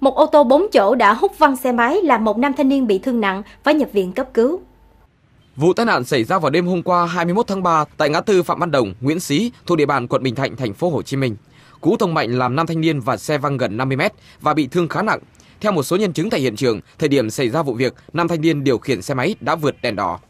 một ô tô 4 chỗ đã hút văng xe máy làm một nam thanh niên bị thương nặng phải nhập viện cấp cứu. Vụ tai nạn xảy ra vào đêm hôm qua 21 tháng 3 tại ngã tư Phạm Văn Đồng, Nguyễn Xí thuộc địa bàn quận Bình Thạnh, thành phố Hồ Chí Minh. Cú tông mạnh làm nam thanh niên và xe văng gần 50 m và bị thương khá nặng. Theo một số nhân chứng tại hiện trường, thời điểm xảy ra vụ việc, nam thanh niên điều khiển xe máy đã vượt đèn đỏ.